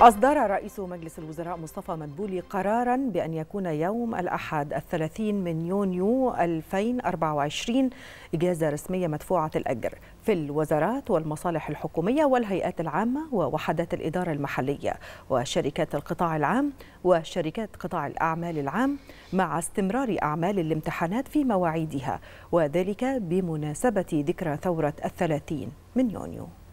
أصدر رئيس مجلس الوزراء مصطفى مدبولي قرارا بأن يكون يوم الأحد الثلاثين من يونيو 2024 إجازة رسمية مدفوعة الأجر في الوزارات والمصالح الحكومية والهيئات العامة ووحدات الإدارة المحلية وشركات القطاع العام وشركات قطاع الأعمال العام مع استمرار أعمال الامتحانات في مواعيدها وذلك بمناسبة ذكرى ثورة الثلاثين من يونيو